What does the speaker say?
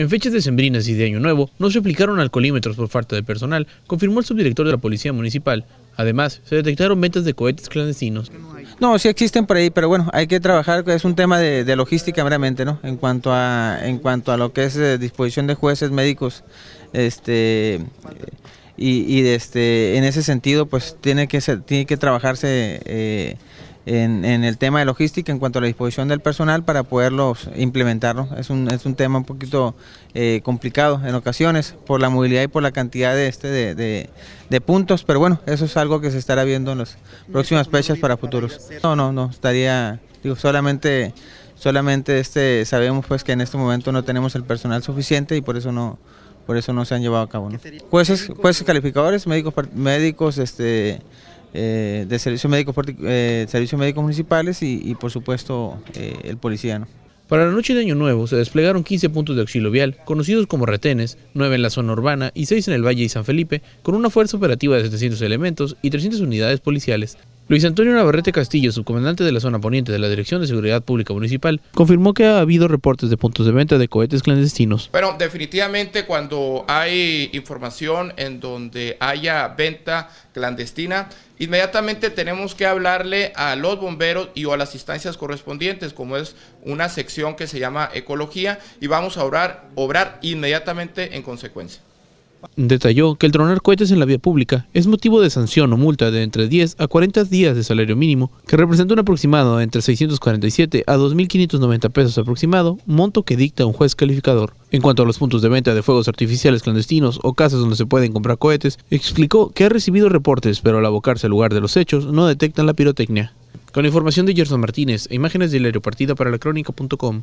En fechas decembrinas y de Año Nuevo, no se aplicaron alcoholímetros por falta de personal, confirmó el subdirector de la Policía Municipal. Además, se detectaron metas de cohetes clandestinos. No, sí existen por ahí, pero bueno, hay que trabajar, es un tema de, logística realmente, ¿no? En cuanto a, en cuanto a lo que es eh, disposición de jueces, médicos, este... y, este, en ese sentido, pues tiene que, ser, tiene que trabajarse eh, en, el tema de logística en cuanto a la disposición del personal para poderlos implementarlo. Es un, es un tema un poquito eh, complicado en ocasiones por la movilidad y por la cantidad de, este, de, puntos, pero bueno, eso es algo que se estará viendo en las próximas fechas para futuros. No, no, no, estaría, digo, solamente, solamente este, sabemos pues que en este momento no tenemos el personal suficiente y por eso no, por eso no se han llevado a cabo. Jueces, jueces calificadores, médicos, médicos, este eh, de servicios médicos, eh, médicos municipales y, por supuesto eh, el policiano. Para la noche de Año Nuevo se desplegaron 15 puntos de auxilio vial, conocidos como retenes, 9 en la zona urbana y 6 en el Valle y San Felipe, con una fuerza operativa de 700 elementos y 300 unidades policiales. Luis Antonio Navarrete Castillo, subcomandante de la zona poniente de la Dirección de Seguridad Pública Municipal, confirmó que ha habido reportes de puntos de venta de cohetes clandestinos. Bueno, definitivamente cuando hay información en donde haya venta clandestina, inmediatamente tenemos que hablarle a los bomberos y a las instancias correspondientes, como es una sección que se llama ecología, y vamos a obrar inmediatamente en consecuencia. Detalló que el tronar cohetes en la vía pública es motivo de sanción o multa de entre 10 a 40 días de salario mínimo, que representa un aproximado entre 647 a 2.590 pesos aproximado, monto que dicta un juez calificador. En cuanto a los puntos de venta de fuegos artificiales clandestinos o casas donde se pueden comprar cohetes, explicó que ha recibido reportes, pero al abocarse al lugar de los hechos no detectan la pirotecnia. Con información de Gerson Martínez e imágenes del aeropartida para la crónica.com,